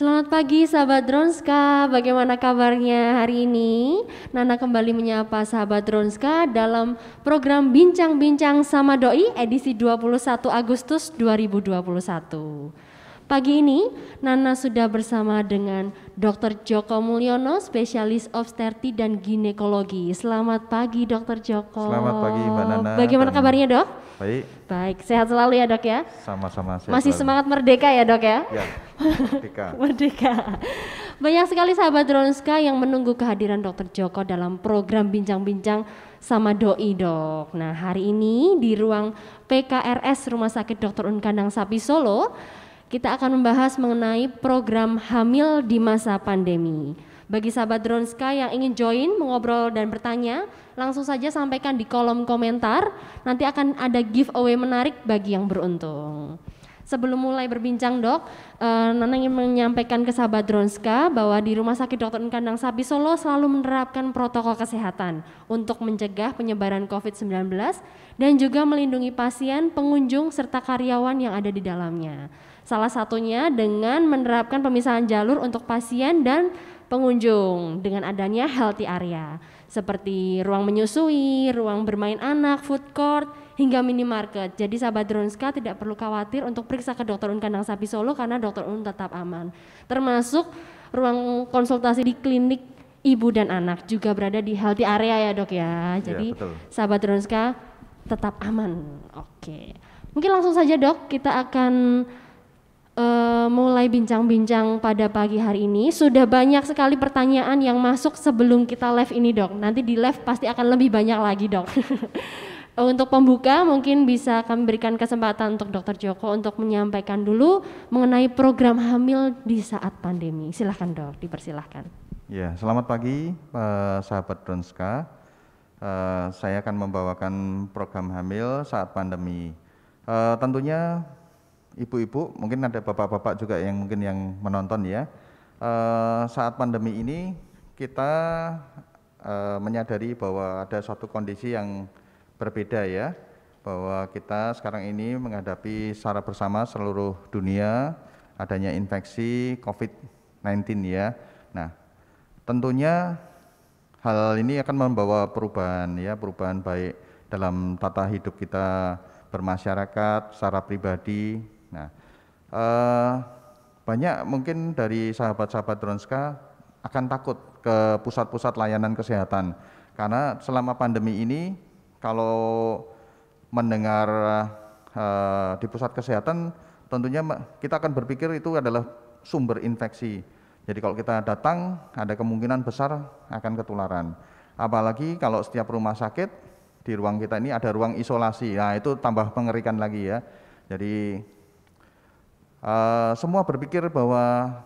Selamat pagi sahabat Dronska, bagaimana kabarnya hari ini? Nana kembali menyapa sahabat Dronska dalam program Bincang-Bincang sama Doi edisi 21 Agustus 2021. Pagi ini Nana sudah bersama dengan Dr. Joko Mulyono, spesialis obstetri dan ginekologi. Selamat pagi Dr. Joko. Selamat pagi Mbak Nana. Bagaimana kabarnya dok? Baik. Baik, sehat selalu ya dok ya. Sama-sama Masih selalu. semangat merdeka ya dok ya? Ya, merdeka. merdeka. Banyak sekali sahabat Dronska yang menunggu kehadiran dokter Joko dalam program Bincang-Bincang sama Doi dok. Nah hari ini di ruang PKRS Rumah Sakit Dr. Unkandang Sapi Solo, kita akan membahas mengenai program hamil di masa pandemi. Bagi sahabat Dronska yang ingin join, mengobrol dan bertanya, langsung saja sampaikan di kolom komentar. Nanti akan ada giveaway menarik bagi yang beruntung. Sebelum mulai berbincang dok, uh, Nana ingin menyampaikan ke sahabat Dronska bahwa di Rumah Sakit Dr. Kandang Sapi Solo selalu menerapkan protokol kesehatan untuk mencegah penyebaran COVID-19 dan juga melindungi pasien, pengunjung, serta karyawan yang ada di dalamnya. Salah satunya dengan menerapkan pemisahan jalur untuk pasien dan pengunjung dengan adanya healthy area seperti ruang menyusui, ruang bermain anak, food court, hingga minimarket. Jadi sahabat Dronska tidak perlu khawatir untuk periksa ke dokter un kandang sapi Solo karena dokter un tetap aman. Termasuk ruang konsultasi di klinik ibu dan anak juga berada di healthy area ya dok ya. Iya, Jadi ya, sahabat Dronska tetap aman. Oke. Mungkin langsung saja dok kita akan Eh, mulai bincang-bincang pada pagi hari ini. Sudah banyak sekali pertanyaan yang masuk sebelum kita live ini, Dok. Nanti di live pasti akan lebih banyak lagi, Dok. untuk pembuka mungkin bisa kami berikan kesempatan untuk Dokter Joko untuk menyampaikan dulu mengenai program hamil di saat pandemi. Silahkan dok, dipersilahkan. Ya, selamat pagi eh, sahabat Donska. Uh, saya akan membawakan program hamil saat pandemi. Uh, tentunya ibu-ibu, mungkin ada bapak-bapak juga yang mungkin yang menonton ya. Uh, saat pandemi ini kita uh, menyadari bahwa ada suatu kondisi yang berbeda ya, bahwa kita sekarang ini menghadapi secara bersama seluruh dunia adanya infeksi COVID-19 ya. Nah, tentunya hal ini akan membawa perubahan ya, perubahan baik dalam tata hidup kita bermasyarakat secara pribadi Nah, uh, banyak mungkin dari sahabat-sahabat Dronska akan takut ke pusat-pusat layanan kesehatan karena selama pandemi ini kalau mendengar uh, di pusat kesehatan tentunya kita akan berpikir itu adalah sumber infeksi. Jadi kalau kita datang ada kemungkinan besar akan ketularan. Apalagi kalau setiap rumah sakit di ruang kita ini ada ruang isolasi. Nah, itu tambah mengerikan lagi ya. Jadi uh, semua berpikir bahwa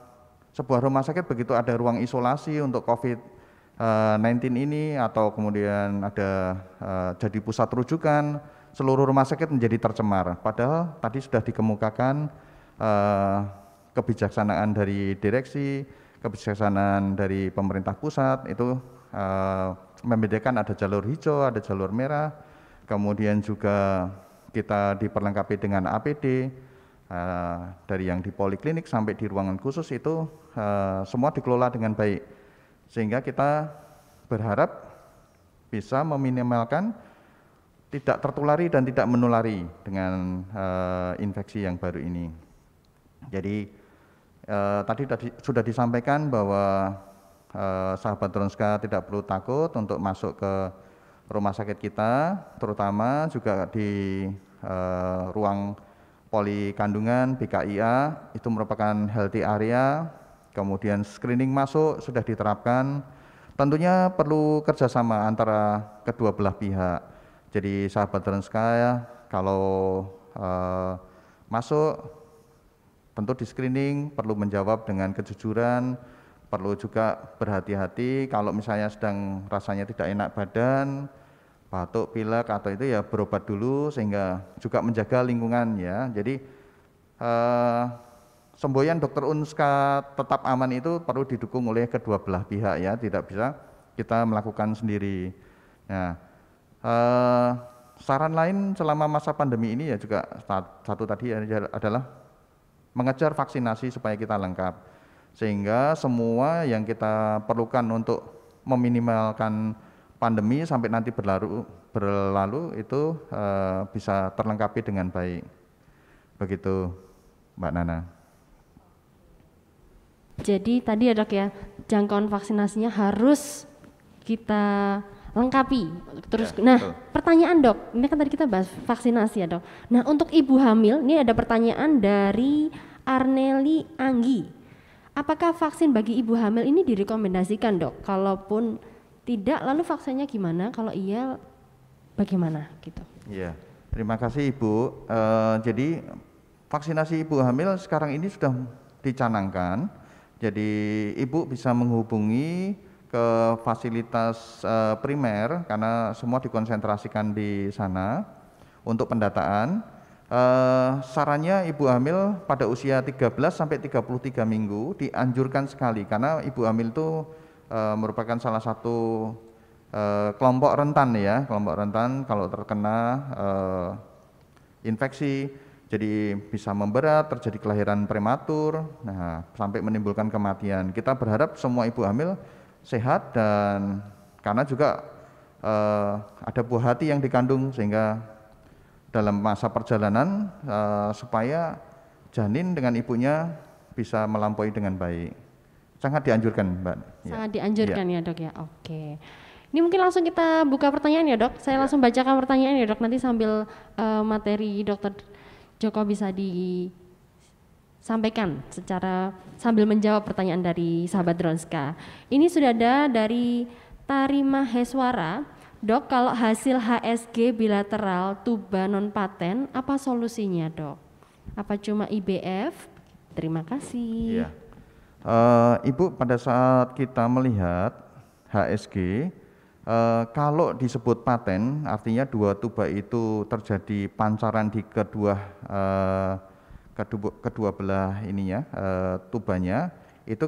sebuah rumah sakit begitu ada ruang isolasi untuk COVID-19 eh, ini atau kemudian ada uh, jadi pusat rujukan, seluruh rumah sakit menjadi tercemar. Padahal tadi sudah dikemukakan uh, kebijaksanaan dari direksi, kebijaksanaan dari pemerintah pusat itu uh, membedakan ada jalur hijau, ada jalur merah, kemudian juga kita diperlengkapi dengan APD, Eh, dari yang di poliklinik sampai di ruangan khusus itu eh, semua dikelola dengan baik sehingga kita berharap bisa meminimalkan tidak tertulari dan tidak menulari dengan eh, infeksi yang baru ini. Jadi tadi sudah disampaikan bahwa sahabat Tronska tidak perlu takut untuk masuk ke rumah sakit kita, terutama juga di ruang poli kandungan BKIA itu merupakan healthy area, kemudian screening masuk sudah diterapkan. Tentunya perlu kerjasama antara kedua belah pihak. Jadi sahabat Transkaya kalau uh, masuk tentu di screening perlu menjawab dengan kejujuran, perlu juga berhati-hati kalau misalnya sedang rasanya tidak enak badan, batuk, pilek atau itu ya berobat dulu sehingga juga menjaga lingkungan ya. Jadi eh, semboyan dokter Unska tetap aman itu perlu didukung oleh kedua belah pihak ya, tidak bisa kita melakukan sendiri. Nah, eh, saran lain selama masa pandemi ini ya juga satu tadi ya, ya adalah mengejar vaksinasi supaya kita lengkap sehingga semua yang kita perlukan untuk meminimalkan pandemi sampai nanti berlalu, berlalu itu uh, bisa terlengkapi dengan baik. Begitu Mbak Nana. Jadi tadi ada dok ya, jangkauan vaksinasinya harus kita lengkapi. Terus, ya, nah betul. pertanyaan dok, ini kan tadi kita bahas vaksinasi ya dok. Nah untuk ibu hamil, ini ada pertanyaan dari Arneli Anggi. Apakah vaksin bagi ibu hamil ini direkomendasikan dok? Kalaupun tidak lalu vaksinnya gimana kalau iya bagaimana gitu ya terima kasih ibu e, jadi vaksinasi ibu hamil sekarang ini sudah dicanangkan jadi ibu bisa menghubungi ke fasilitas e, primer karena semua dikonsentrasikan di sana untuk pendataan. Uh, sarannya ibu hamil pada usia 13 sampai 33 minggu dianjurkan sekali karena ibu hamil itu e, merupakan salah satu e, kelompok rentan ya, kelompok rentan kalau terkena e, infeksi, jadi bisa memberat, terjadi kelahiran prematur, nah sampai menimbulkan kematian. Kita berharap semua ibu hamil sehat dan karena juga e, ada buah hati yang dikandung sehingga dalam masa perjalanan uh, supaya janin dengan ibunya bisa melampaui dengan baik. Sangat dianjurkan, Mbak. Ya. Sangat ya. dianjurkan ya. ya, Dok ya. Oke. Ini mungkin langsung kita buka pertanyaan ya, Dok. Saya ya. langsung bacakan pertanyaan ya, Dok. Nanti sambil uh, materi Dokter Joko bisa disampaikan secara sambil menjawab pertanyaan dari sahabat Dronska. Ini sudah ada dari Tarima Heswara, Dok, kalau hasil HSG bilateral tuba non paten, apa solusinya, Dok? Apa cuma IBF? Terima kasih. ya. Eh, Ibu pada saat kita melihat HSG, eh, kalau disebut paten artinya dua tuba itu terjadi pancaran di kedua eh, kedua, belah ininya uh, tubanya itu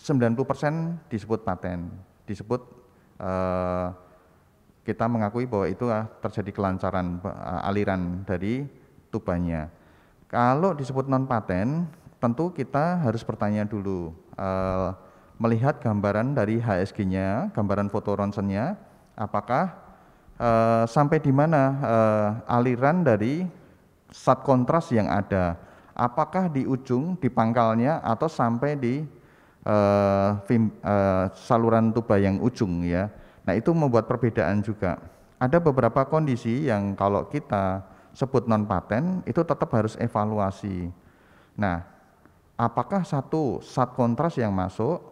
90% disebut paten, disebut kita mengakui bahwa itu ah, terjadi kelancaran aliran dari tubanya. Kalau disebut non paten tentu kita harus bertanya dulu uh, melihat gambaran dari HSG-nya, gambaran foto ronsennya, apakah uh, sampai di mana uh, aliran dari sat kontras yang ada, apakah di ujung, di pangkalnya atau sampai di uh, uh, saluran tuba yang ujung ya. Nah itu membuat perbedaan juga. Ada beberapa kondisi yang kalau kita sebut non paten itu tetap harus evaluasi. Nah, apakah satu sat kontras yang masuk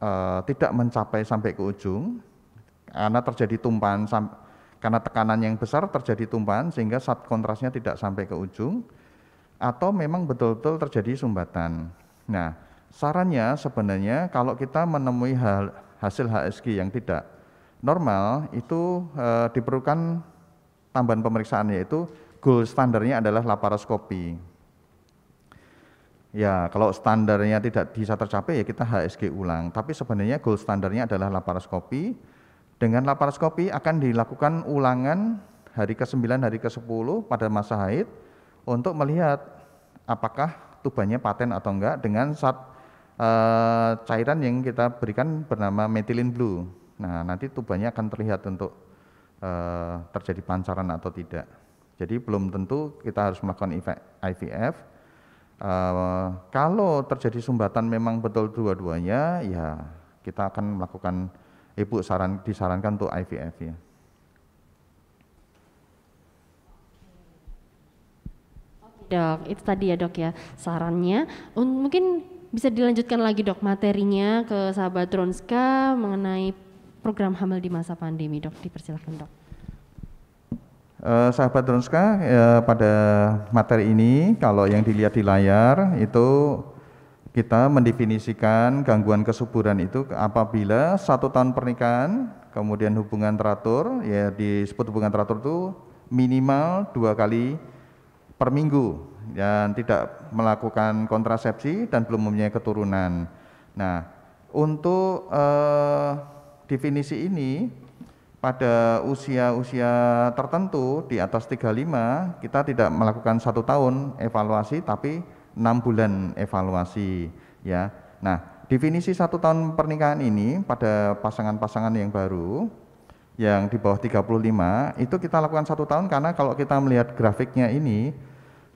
uh, tidak mencapai sampai ke ujung karena terjadi tumpahan karena tekanan yang besar terjadi tumpahan sehingga sat kontrasnya tidak sampai ke ujung atau memang betul-betul terjadi sumbatan. Nah, sarannya sebenarnya kalau kita menemui hal, hasil HSG yang tidak normal itu e, diperlukan tambahan pemeriksaan yaitu gold standarnya adalah laparoskopi. Ya, kalau standarnya tidak bisa tercapai ya kita HSG ulang. Tapi sebenarnya goal standarnya adalah laparoskopi. Dengan laparoskopi akan dilakukan ulangan hari ke-9, hari ke-10 pada masa haid untuk melihat apakah tubanya paten atau enggak dengan saat e, eh, cairan yang kita berikan bernama methylene blue. Nah, nanti tubanya akan terlihat untuk e, terjadi pancaran atau tidak. Jadi belum tentu kita harus melakukan IVF Eh, kalau terjadi sumbatan memang betul dua-duanya, ya kita akan melakukan ibu saran disarankan untuk IVF ya. dok. Itu tadi ya dok ya sarannya. Mungkin bisa dilanjutkan lagi dok materinya ke sahabat Ronska mengenai program hamil di masa pandemi dok. Dipersilahkan dok. Eh, sahabat Dronska, eh, ya, pada materi ini kalau yang dilihat di layar itu kita mendefinisikan gangguan kesuburan itu apabila satu tahun pernikahan kemudian hubungan teratur ya disebut hubungan teratur itu minimal dua kali per minggu dan tidak melakukan kontrasepsi dan belum mempunyai keturunan. Nah, untuk eh, definisi ini pada usia-usia tertentu di atas 35 kita tidak melakukan satu tahun evaluasi tapi enam bulan evaluasi ya. Nah definisi satu tahun pernikahan ini pada pasangan-pasangan yang baru yang di bawah 35 itu kita lakukan satu tahun karena kalau kita melihat grafiknya ini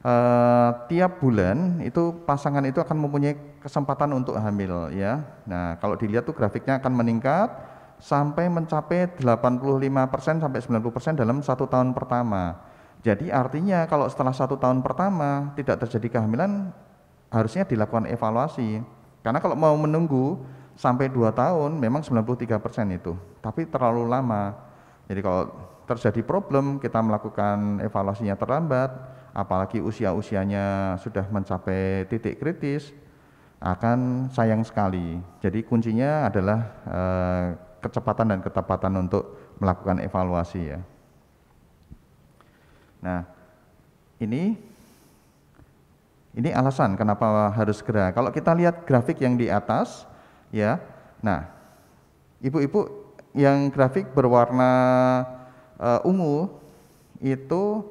Uh, tiap bulan itu pasangan itu akan mempunyai kesempatan untuk hamil ya. Nah kalau dilihat tuh grafiknya akan meningkat sampai mencapai 85% sampai 90% dalam satu tahun pertama. Jadi artinya kalau setelah satu tahun pertama tidak terjadi kehamilan harusnya dilakukan evaluasi. Karena kalau mau menunggu sampai 2 tahun memang 93% itu, tapi terlalu lama. Jadi kalau terjadi problem kita melakukan evaluasinya terlambat, apalagi usia-usianya sudah mencapai titik kritis akan sayang sekali. Jadi kuncinya adalah eh, kecepatan dan ketepatan untuk melakukan evaluasi ya. Nah, ini ini alasan kenapa harus segera. Kalau kita lihat grafik yang di atas ya. Nah, ibu-ibu yang grafik berwarna uh, ungu itu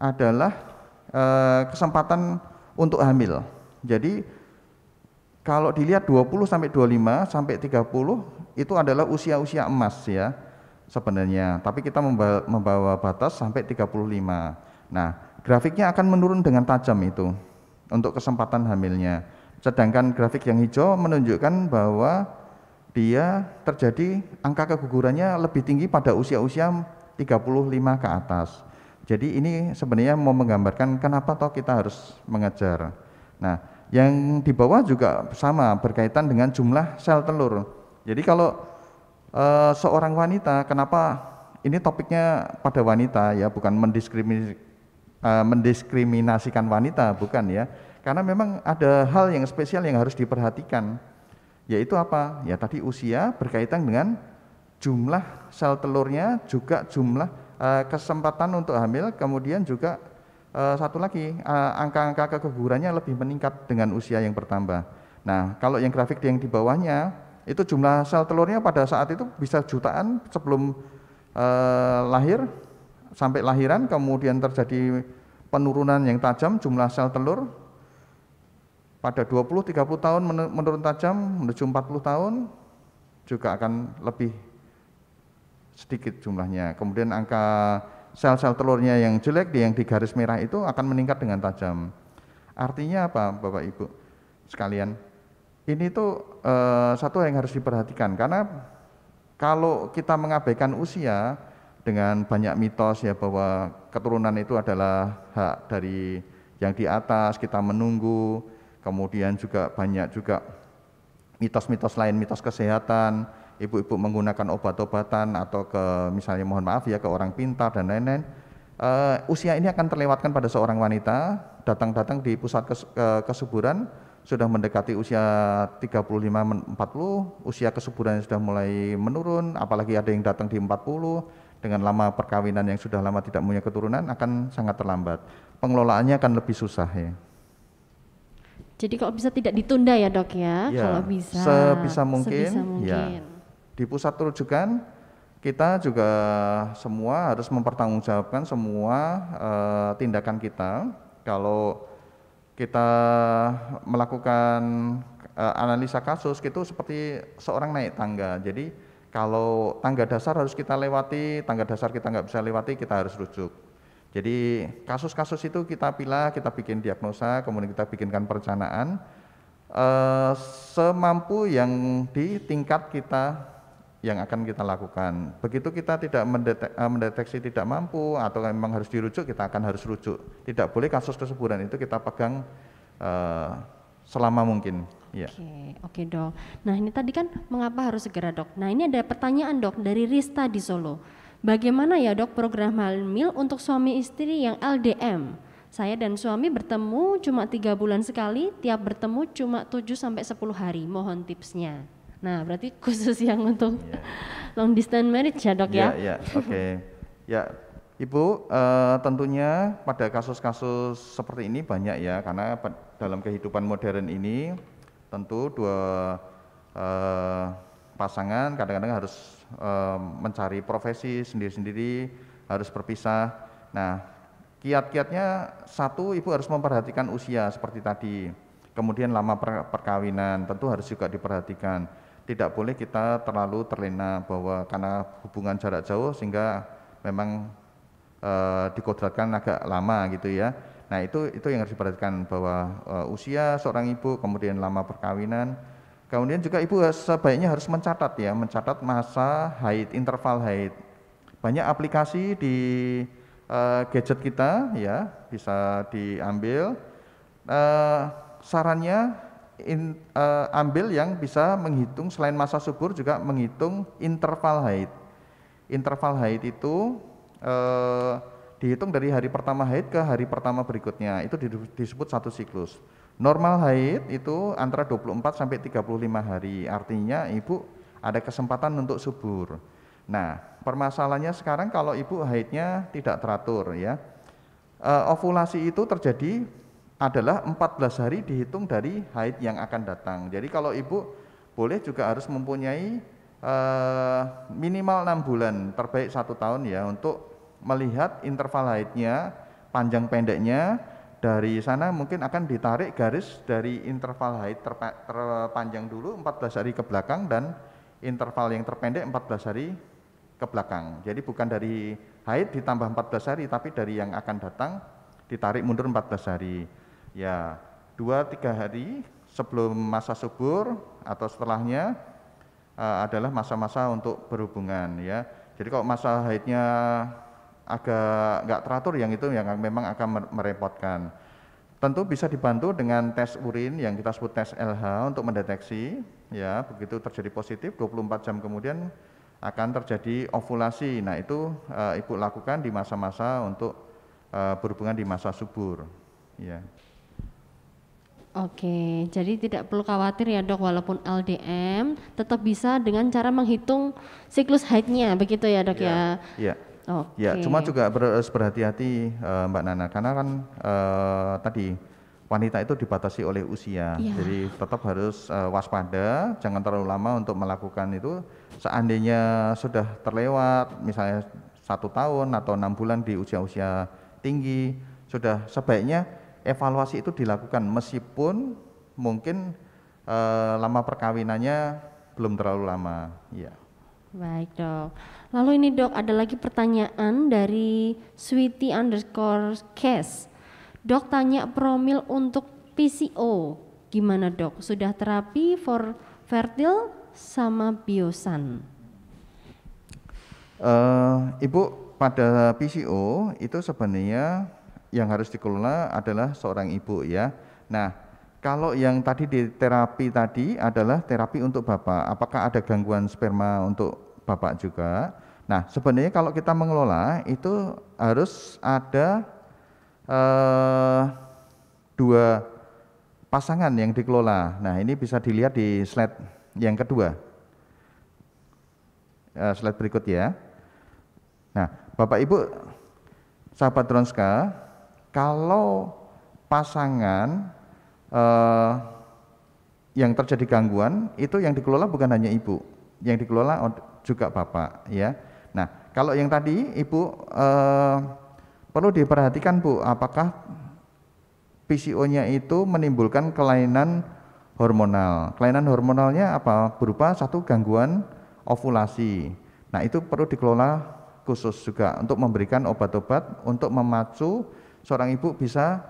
adalah uh, kesempatan untuk hamil. Jadi kalau dilihat 20 sampai 25 sampai 30 itu adalah usia-usia emas ya sebenarnya. Tapi kita membawa, membawa batas sampai 35. Nah, grafiknya akan menurun dengan tajam itu untuk kesempatan hamilnya. Sedangkan grafik yang hijau menunjukkan bahwa dia terjadi angka kegugurannya lebih tinggi pada usia-usia 35 ke atas. Jadi ini sebenarnya mau menggambarkan kenapa toh kita harus mengejar. Nah, yang di bawah juga sama berkaitan dengan jumlah sel telur. Jadi kalau uh, seorang wanita, kenapa ini topiknya pada wanita ya, bukan mendiskriminasi, uh, eh, mendiskriminasikan wanita, bukan ya? Karena memang ada hal yang spesial yang harus diperhatikan, yaitu apa? Ya tadi usia berkaitan dengan jumlah sel telurnya, juga jumlah uh, kesempatan untuk hamil, kemudian juga uh, satu lagi uh, angka-angka kegugurannya lebih meningkat dengan usia yang bertambah. Nah, kalau yang grafik yang di bawahnya itu jumlah sel telurnya pada saat itu bisa jutaan sebelum eh, lahir sampai lahiran kemudian terjadi penurunan yang tajam jumlah sel telur pada 20-30 tahun menurun tajam menuju 40 tahun juga akan lebih sedikit jumlahnya. Kemudian angka sel-sel telurnya yang jelek di yang di garis merah itu akan meningkat dengan tajam. Artinya apa Bapak Ibu sekalian? ini tuh uh, satu yang harus diperhatikan karena kalau kita mengabaikan usia dengan banyak mitos ya bahwa keturunan itu adalah hak dari yang di atas kita menunggu kemudian juga banyak juga mitos-mitos lain mitos kesehatan ibu-ibu menggunakan obat-obatan atau ke misalnya mohon maaf ya ke orang pintar dan lain-lain uh, usia ini akan terlewatkan pada seorang wanita datang-datang di pusat kesuburan sudah mendekati usia 35 40, usia kesuburan sudah mulai menurun, apalagi ada yang datang di 40 dengan lama perkawinan yang sudah lama tidak punya keturunan akan sangat terlambat. Pengelolaannya akan lebih susah ya. Jadi kalau bisa tidak ditunda ya dok ya, ya kalau bisa. Sebisa mungkin. Sebisa ya. mungkin. Ya. Di pusat rujukan kita juga semua harus mempertanggungjawabkan semua uh, tindakan kita. Kalau kita melakukan uh, analisa kasus itu seperti seorang naik tangga. Jadi kalau tangga dasar harus kita lewati, tangga dasar kita nggak bisa lewati, kita harus rujuk. Jadi kasus-kasus itu kita pilih, kita bikin diagnosa, kemudian kita bikinkan perencanaan, uh, semampu yang di tingkat kita yang akan kita lakukan. Begitu kita tidak mendetek, eh, mendeteksi tidak mampu atau memang harus dirujuk, kita akan harus rujuk. Tidak boleh kasus kesuburan itu kita pegang uh, selama mungkin. Iya. Oke, oke okay, dok. Nah ini tadi kan mengapa harus segera dok. Nah ini ada pertanyaan dok dari Rista di Solo. Bagaimana ya dok program hamil untuk suami istri yang LDM? Saya dan suami bertemu cuma tiga bulan sekali, tiap bertemu cuma 7 sampai sepuluh hari. Mohon tipsnya. Nah, berarti khusus yang untuk yeah. long distance marriage ya, Dok yeah, ya? Iya, yeah, oke. Okay. ya, Ibu, uh, tentunya pada kasus-kasus seperti ini banyak ya, karena dalam kehidupan modern ini tentu dua uh, pasangan kadang-kadang harus uh, mencari profesi sendiri-sendiri, harus berpisah. Nah, kiat-kiatnya satu, ibu harus memperhatikan usia seperti tadi, kemudian lama per perkawinan tentu harus juga diperhatikan tidak boleh kita terlalu terlena bahwa karena hubungan jarak jauh sehingga memang e, eh, dikodratkan agak lama gitu ya. Nah itu itu yang harus diperhatikan bahwa e, usia seorang ibu, kemudian lama perkawinan, kemudian juga ibu sebaiknya harus mencatat ya, mencatat masa haid, interval haid. Banyak aplikasi di e, gadget kita ya bisa diambil. E, sarannya in, uh, ambil yang bisa menghitung selain masa subur juga menghitung interval haid. Interval haid itu uh, dihitung dari hari pertama haid ke hari pertama berikutnya. Itu disebut satu siklus. Normal haid itu antara 24 sampai 35 hari. Artinya ibu ada kesempatan untuk subur. Nah, permasalahannya sekarang kalau ibu haidnya tidak teratur ya. Uh, ovulasi itu terjadi adalah 14 hari dihitung dari haid yang akan datang. Jadi kalau ibu boleh juga harus mempunyai eh, minimal enam bulan, terbaik satu tahun ya untuk melihat interval haidnya, panjang pendeknya. Dari sana mungkin akan ditarik garis dari interval haid terpanjang dulu 14 hari ke belakang dan interval yang terpendek 14 hari ke belakang. Jadi bukan dari haid ditambah 14 hari tapi dari yang akan datang ditarik mundur 14 hari ya dua tiga hari sebelum masa subur atau setelahnya uh, adalah masa-masa untuk berhubungan ya. Jadi kalau masa haidnya agak nggak teratur yang itu yang memang akan merepotkan. Tentu bisa dibantu dengan tes urin yang kita sebut tes LH untuk mendeteksi ya begitu terjadi positif 24 jam kemudian akan terjadi ovulasi. Nah itu uh, ibu lakukan di masa-masa untuk uh, berhubungan di masa subur. Ya. Oke, jadi tidak perlu khawatir ya dok, walaupun LDM tetap bisa dengan cara menghitung siklus haidnya, begitu ya dok iya, ya? Iya. Ya. Oke. Ya, cuma juga harus berhati-hati uh, Mbak Nana, karena kan uh, tadi wanita itu dibatasi oleh usia, ya. jadi tetap harus uh, waspada, jangan terlalu lama untuk melakukan itu. Seandainya sudah terlewat, misalnya satu tahun atau enam bulan di usia-usia tinggi, sudah sebaiknya evaluasi itu dilakukan meskipun mungkin e, lama perkawinannya belum terlalu lama. Ya. Baik dok. Lalu ini dok ada lagi pertanyaan dari Sweety underscore case. Dok tanya promil untuk PCO gimana dok? Sudah terapi for fertile sama biosan? Uh, Ibu pada PCO itu sebenarnya yang harus dikelola adalah seorang ibu ya. Nah, kalau yang tadi di terapi tadi adalah terapi untuk bapak, apakah ada gangguan sperma untuk bapak juga? Nah, sebenarnya kalau kita mengelola itu harus ada eh, dua pasangan yang dikelola. Nah, ini bisa dilihat di slide yang kedua. Eh, slide berikut ya. Nah, Bapak Ibu sahabat Ronska kalau pasangan eh, yang terjadi gangguan itu yang dikelola bukan hanya ibu, yang dikelola juga bapak ya. Nah, kalau yang tadi ibu eh, perlu diperhatikan Bu, apakah PCO-nya itu menimbulkan kelainan hormonal. Kelainan hormonalnya apa? Berupa satu gangguan ovulasi. Nah, itu perlu dikelola khusus juga untuk memberikan obat-obat untuk memacu seorang ibu bisa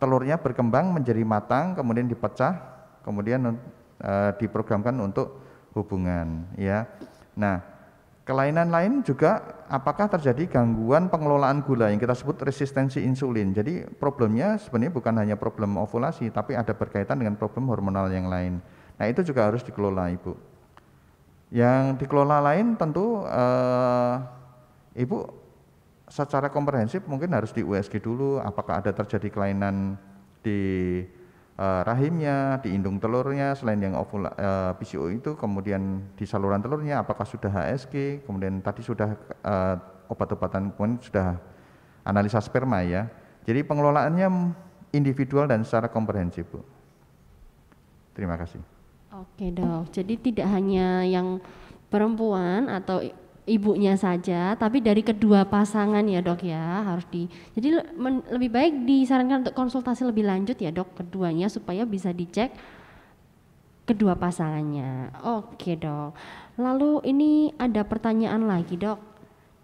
telurnya berkembang menjadi matang, kemudian dipecah, kemudian e, diprogramkan untuk hubungan, ya. Nah, kelainan lain juga apakah terjadi gangguan pengelolaan gula yang kita sebut resistensi insulin. Jadi problemnya sebenarnya bukan hanya problem ovulasi, tapi ada berkaitan dengan problem hormonal yang lain. Nah, itu juga harus dikelola, Ibu. Yang dikelola lain tentu e, Ibu secara komprehensif mungkin harus di USG dulu apakah ada terjadi kelainan di uh, rahimnya, di indung telurnya selain yang ovula, uh, eh, PCO itu kemudian di saluran telurnya apakah sudah HSG, kemudian tadi sudah uh, obat-obatan pun sudah analisa sperma ya. Jadi pengelolaannya individual dan secara komprehensif, Bu. Terima kasih. Oke, Dok. Jadi tidak hanya yang perempuan atau ibunya saja, tapi dari kedua pasangan ya dok ya harus di. Jadi men, lebih baik disarankan untuk konsultasi lebih lanjut ya dok keduanya supaya bisa dicek kedua pasangannya. Oke dok. Lalu ini ada pertanyaan lagi dok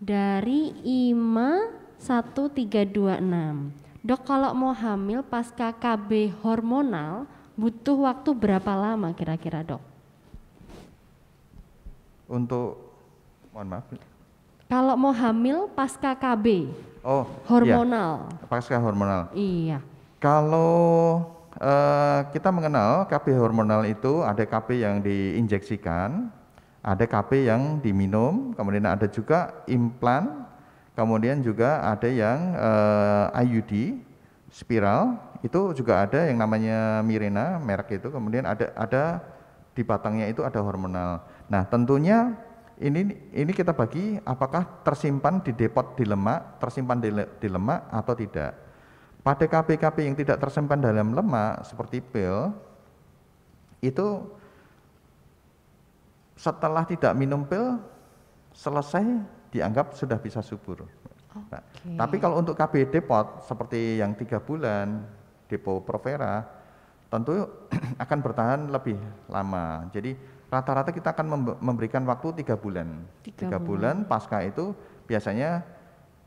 dari Ima 1326. Dok kalau mau hamil pasca KB hormonal butuh waktu berapa lama kira-kira dok? Untuk Mohon maaf. Kalau mau hamil pasca KB. Oh. Hormonal. Iya. Pasca hormonal. Iya. Kalau Uh, kita mengenal KB hormonal itu ada KB yang diinjeksikan, ada KB yang diminum, kemudian ada juga implan, kemudian juga ada yang uh, eh, IUD spiral itu juga ada yang namanya Mirena merek itu, kemudian ada ada di batangnya itu ada hormonal. Nah tentunya ini ini kita bagi apakah tersimpan di depot di lemak, tersimpan di, di lemak atau tidak. Pada KPKP yang tidak tersimpan dalam lemak seperti pil itu setelah tidak minum pil selesai dianggap sudah bisa subur. Nah, Tapi kalau untuk KB depot seperti yang tiga bulan depo Provera tentu akan bertahan lebih lama. Jadi rata-rata kita akan memberikan waktu tiga bulan. Tiga bulan. bulan pasca itu biasanya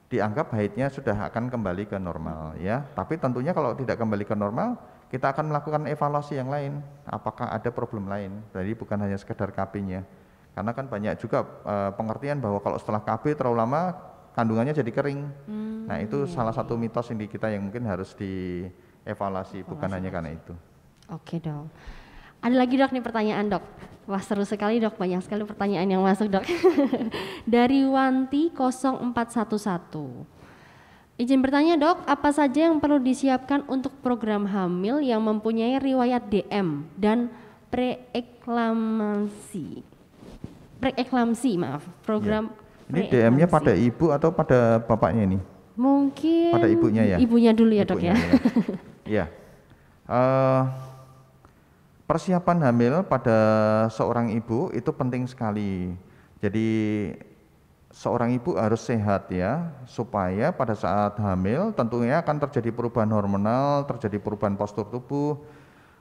dianggap haidnya sudah akan kembali ke normal ya. Tapi tentunya kalau tidak kembali ke normal, kita akan melakukan evaluasi yang lain. Apakah ada problem lain? Jadi nah, bukan hanya sekedar KB-nya. Karena kan banyak juga e, pengertian bahwa kalau setelah KB terlalu lama kandungannya jadi kering. Hmm, nah, itu iya, salah iya. satu mitos yang kita yang mungkin harus dievaluasi Evaluasi bukan hanya karena itu. Oke, dong. Ada lagi dok nih pertanyaan dok. Wah seru sekali dok, banyak sekali pertanyaan yang masuk dok. Dari Wanti 0411. Izin bertanya dok, apa saja yang perlu disiapkan untuk program hamil yang mempunyai riwayat DM dan preeklamasi? Preeklamsi maaf, program ya. Ini DM-nya pada ibu atau pada bapaknya ini? Mungkin pada ibunya ya. Ibunya dulu ya, ibunya, Dok ya. ya. Iya. ya. Uh, Persiapan hamil pada seorang ibu itu penting sekali. Jadi seorang ibu harus sehat ya, supaya pada saat hamil tentunya akan terjadi perubahan hormonal, terjadi perubahan postur tubuh,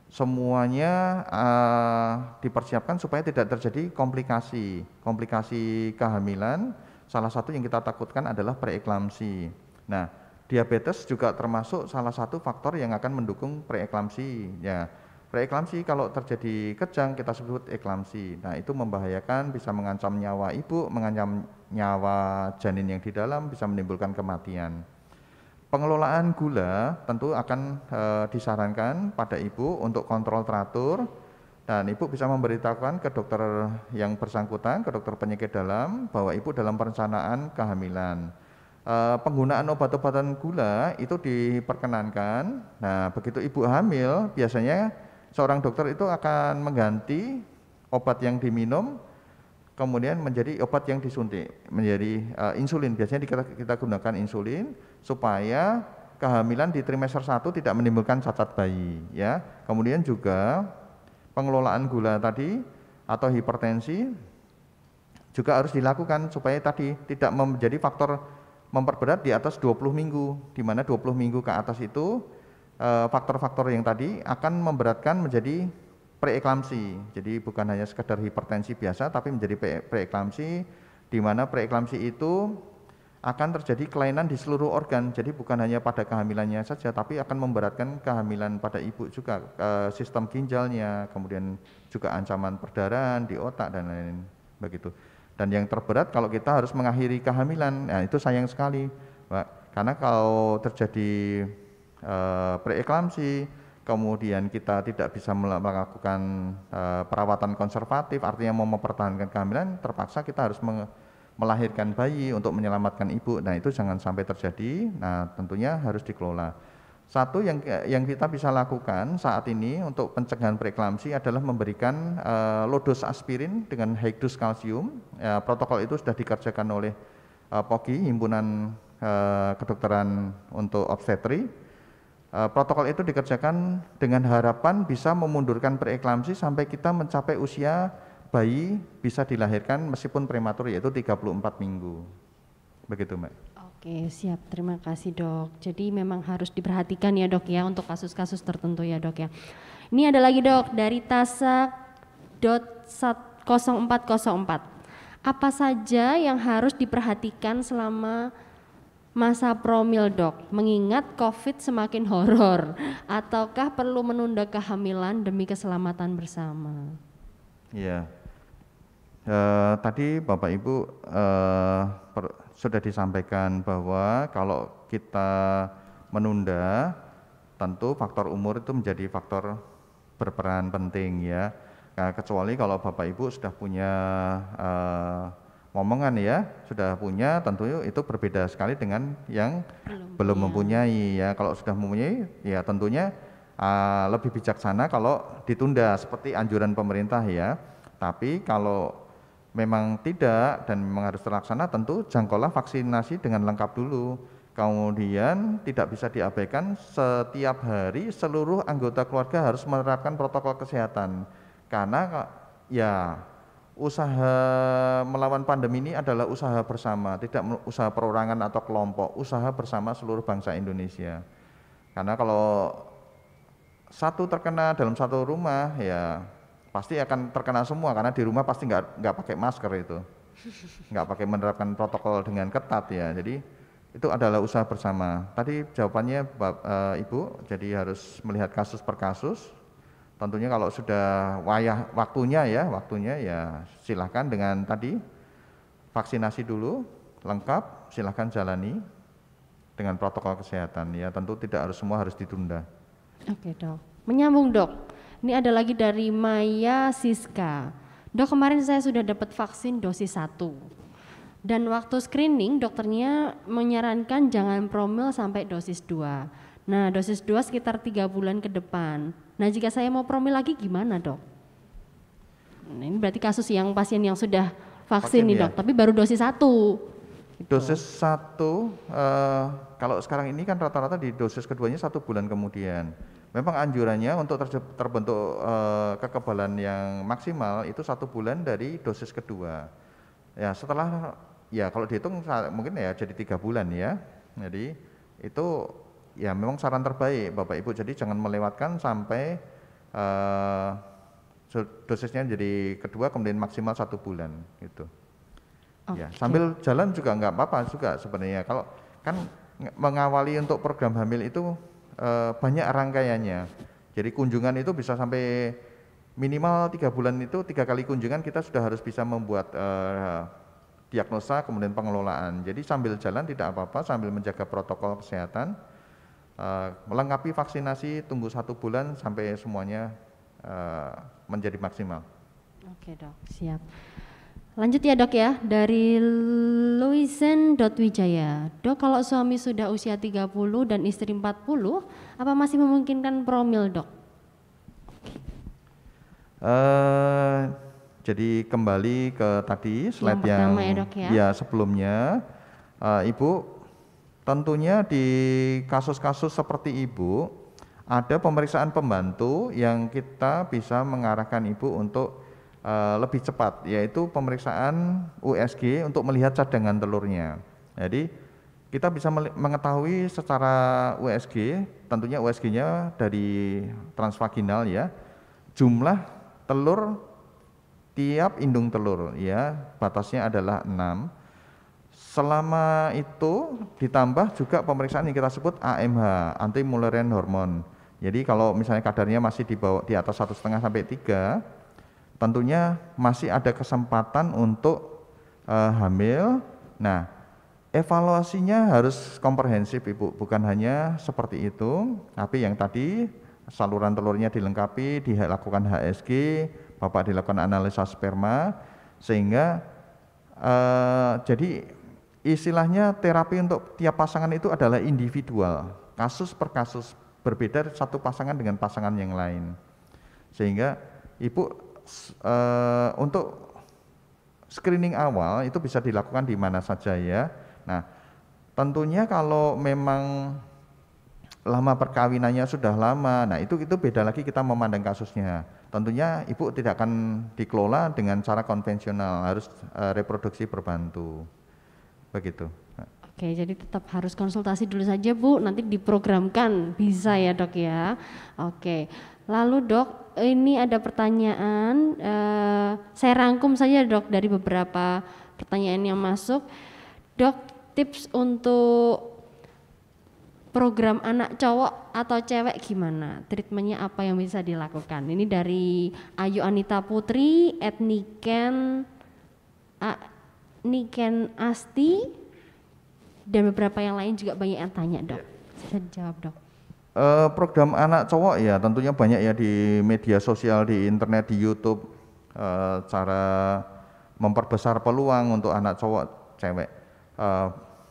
semuanya uh, dipersiapkan supaya tidak terjadi komplikasi. Komplikasi kehamilan salah satu yang kita takutkan adalah preeklamsi. Nah, diabetes juga termasuk salah satu faktor yang akan mendukung preeklamsi ya Preeklamsi kalau terjadi kejang kita sebut eklamsi. Nah, itu membahayakan bisa mengancam nyawa ibu, mengancam nyawa janin yang di dalam, bisa menimbulkan kematian. Pengelolaan gula tentu akan e, disarankan pada ibu untuk kontrol teratur dan ibu bisa memberitahukan ke dokter yang bersangkutan, ke dokter penyakit dalam bahwa ibu dalam perencanaan kehamilan. E, penggunaan obat-obatan gula itu diperkenankan. Nah, begitu ibu hamil biasanya seorang dokter itu akan mengganti obat yang diminum kemudian menjadi obat yang disuntik, menjadi uh, insulin. Biasanya kita, kita gunakan insulin supaya kehamilan di trimester 1 tidak menimbulkan cacat bayi ya. Kemudian juga pengelolaan gula tadi atau hipertensi juga harus dilakukan supaya tadi tidak menjadi faktor memperberat di atas 20 minggu di mana 20 minggu ke atas itu Eh, faktor-faktor yang tadi akan memberatkan menjadi preeklamsi. Jadi bukan hanya sekedar hipertensi biasa tapi menjadi preeklamsi di mana preeklamsi itu akan terjadi kelainan di seluruh organ. Jadi bukan hanya pada kehamilannya saja tapi akan memberatkan kehamilan pada ibu juga e, sistem ginjalnya, kemudian juga ancaman perdarahan di otak dan lain-lain begitu. Dan yang terberat kalau kita harus mengakhiri kehamilan, nah itu sayang sekali, Pak, Karena kalau terjadi e, preeklamsi, kemudian kita tidak bisa melakukan e, perawatan konservatif, artinya mau mempertahankan kehamilan, terpaksa kita harus melahirkan bayi untuk menyelamatkan ibu. Nah itu jangan sampai terjadi. Nah tentunya harus dikelola. Satu yang yang kita bisa lakukan saat ini untuk pencegahan preeklamsi adalah memberikan uh, lodos aspirin dengan high kalsium. E, protokol itu sudah dikerjakan oleh e, POGI, himpunan e, kedokteran untuk obstetri Eh, protokol itu dikerjakan dengan harapan bisa memundurkan preeklamsi sampai kita mencapai usia bayi bisa dilahirkan meskipun prematur yaitu 34 minggu. Begitu, Mbak. Oke, siap. Terima kasih, Dok. Jadi memang harus diperhatikan ya, Dok ya, untuk kasus-kasus tertentu ya, Dok ya. Ini ada lagi, Dok, dari tasak.0404. Apa saja yang harus diperhatikan selama masa promil dok, mengingat COVID semakin horor, ataukah perlu menunda kehamilan demi keselamatan bersama? ya uh, tadi Bapak Ibu uh, per, sudah disampaikan bahwa kalau kita menunda, tentu faktor umur itu menjadi faktor berperan penting ya. Nah, kecuali kalau Bapak Ibu sudah punya uh, momongan ya sudah punya tentu itu berbeda sekali dengan yang belum, belum mempunyai ya kalau sudah mempunyai ya tentunya uh, lebih bijaksana kalau ditunda seperti anjuran pemerintah ya tapi kalau memang tidak dan memang harus terlaksana tentu jangkaulah vaksinasi dengan lengkap dulu kemudian tidak bisa diabaikan setiap hari seluruh anggota keluarga harus menerapkan protokol kesehatan karena ya usaha melawan pandemi ini adalah usaha bersama, tidak usaha perorangan atau kelompok, usaha bersama seluruh bangsa Indonesia. Karena kalau satu terkena dalam satu rumah ya pasti akan terkena semua karena di rumah pasti nggak nggak pakai masker itu, nggak pakai menerapkan protokol dengan ketat ya. Jadi itu adalah usaha bersama. Tadi jawabannya Bapak, e, eh, Ibu, jadi harus melihat kasus per kasus, tentunya kalau sudah wayah waktunya ya, waktunya ya silahkan dengan tadi vaksinasi dulu lengkap, silahkan jalani dengan protokol kesehatan ya. Tentu tidak harus semua harus ditunda. Oke dok, menyambung dok. Ini ada lagi dari Maya Siska. Dok kemarin saya sudah dapat vaksin dosis satu dan waktu screening dokternya menyarankan jangan promil sampai dosis dua. Nah, dosis 2 sekitar 3 bulan ke depan. Nah, jika saya mau promil lagi gimana, Dok? Nah, ini berarti kasus yang pasien yang sudah vaksin, vaksin nih, ya. Dok, tapi baru dosis 1. Gitu. Dosis 1 uh, eh, kalau sekarang ini kan rata-rata di dosis keduanya satu bulan kemudian. Memang anjurannya untuk terbentuk uh, kekebalan yang maksimal itu satu bulan dari dosis kedua. Ya, setelah ya kalau dihitung mungkin ya jadi tiga bulan ya. Jadi itu ya memang saran terbaik Bapak Ibu. Jadi jangan melewatkan sampai uh, dosisnya jadi kedua kemudian maksimal satu bulan itu. Okay. Ya sambil jalan juga nggak apa-apa juga sebenarnya. Kalau kan mengawali untuk program hamil itu uh, banyak rangkaiannya. Jadi kunjungan itu bisa sampai minimal tiga bulan itu tiga kali kunjungan kita sudah harus bisa membuat uh, diagnosa kemudian pengelolaan. Jadi sambil jalan tidak apa-apa, sambil menjaga protokol kesehatan Eh, melengkapi vaksinasi tunggu satu bulan sampai semuanya eh, menjadi maksimal. Oke dok, siap. Lanjut ya dok ya, dari Luisen.wijaya. Dok kalau suami sudah usia 30 dan istri 40, apa masih memungkinkan promil dok? Uh, jadi kembali ke tadi slide yang, yang ya, dok, ya. ya sebelumnya, uh, Ibu Tentunya di kasus-kasus seperti ibu, ada pemeriksaan pembantu yang kita bisa mengarahkan ibu untuk e, lebih cepat, yaitu pemeriksaan USG untuk melihat cadangan telurnya. Jadi kita bisa mengetahui secara USG, tentunya USG-nya dari transvaginal ya, jumlah telur tiap indung telur ya, batasnya adalah 6 Selama itu ditambah juga pemeriksaan yang kita sebut AMH, anti mullerian hormon. Jadi kalau misalnya kadarnya masih di bawah di atas satu setengah sampai tiga, tentunya masih ada kesempatan untuk uh, hamil. Nah, evaluasinya harus komprehensif ibu, bukan hanya seperti itu, tapi yang tadi saluran telurnya dilengkapi, dilakukan HSG, bapak dilakukan analisa sperma, sehingga uh, jadi istilahnya terapi untuk tiap pasangan itu adalah individual, kasus per kasus berbeda satu pasangan dengan pasangan yang lain. Sehingga ibu e, untuk screening awal itu bisa dilakukan di mana saja ya. Nah, tentunya kalau memang lama perkawinannya sudah lama, nah itu itu beda lagi kita memandang kasusnya. Tentunya ibu tidak akan dikelola dengan cara konvensional, harus e, reproduksi berbantu begitu Oke, jadi tetap harus konsultasi dulu saja Bu, nanti diprogramkan bisa ya dok ya. Oke, lalu dok ini ada pertanyaan, eh, saya rangkum saja dok dari beberapa pertanyaan yang masuk. Dok, tips untuk program anak cowok atau cewek gimana? Treatmentnya apa yang bisa dilakukan? Ini dari Ayu Anita Putri, etniken, Niken Asti dan beberapa yang lain juga banyak yang tanya dok. saya jawab dok. Uh, program anak cowok ya tentunya banyak ya di media sosial, di internet, di YouTube uh, cara memperbesar peluang untuk anak cowok cewek. Uh,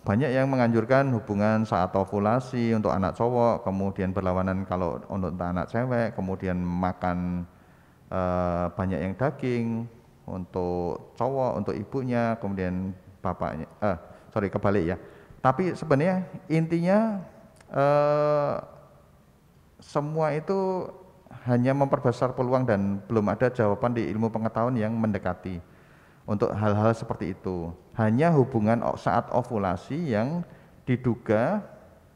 banyak yang menganjurkan hubungan saat ovulasi untuk anak cowok, kemudian berlawanan kalau untuk anak cewek, kemudian makan uh, banyak yang daging, untuk cowok, untuk ibunya, kemudian bapaknya, eh, sorry kebalik ya. Tapi sebenarnya intinya eh, semua itu hanya memperbesar peluang dan belum ada jawaban di ilmu pengetahuan yang mendekati untuk hal-hal seperti itu. Hanya hubungan saat ovulasi yang diduga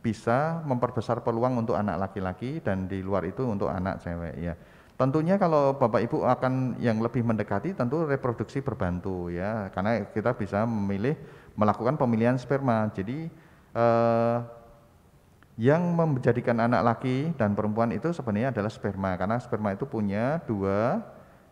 bisa memperbesar peluang untuk anak laki-laki dan di luar itu untuk anak cewek ya. Tentunya kalau Bapak Ibu akan yang lebih mendekati tentu reproduksi berbantu ya, karena kita bisa memilih melakukan pemilihan sperma. Jadi eh, yang menjadikan anak laki dan perempuan itu sebenarnya adalah sperma, karena sperma itu punya dua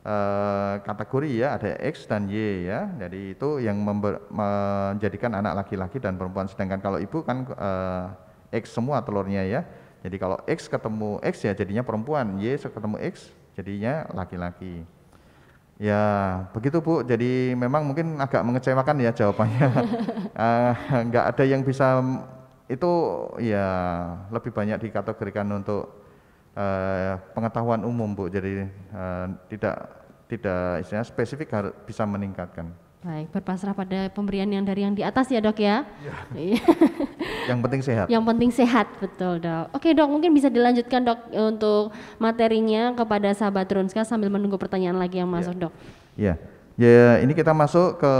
eh, kategori ya, ada X dan Y ya. Jadi itu yang menjadikan anak laki-laki dan perempuan. Sedangkan kalau ibu kan eh, X semua telurnya ya. Jadi kalau X ketemu X ya jadinya perempuan, Y ketemu X jadinya laki-laki. Ya, begitu Bu. Jadi memang mungkin agak mengecewakan ya jawabannya. Enggak eh, uh, ada yang bisa itu ya lebih banyak dikategorikan untuk uh, pengetahuan umum Bu. Jadi uh, tidak tidak istilahnya spesifik harus bisa meningkatkan. Baik, berpasrah pada pemberian yang dari yang di atas ya dok ya. ya. yang penting sehat. Yang penting sehat, betul dok. Oke dok, mungkin bisa dilanjutkan dok untuk materinya kepada sahabat Trunska sambil menunggu pertanyaan lagi yang iya. masuk ya. dok. Ya, ya ini kita masuk ke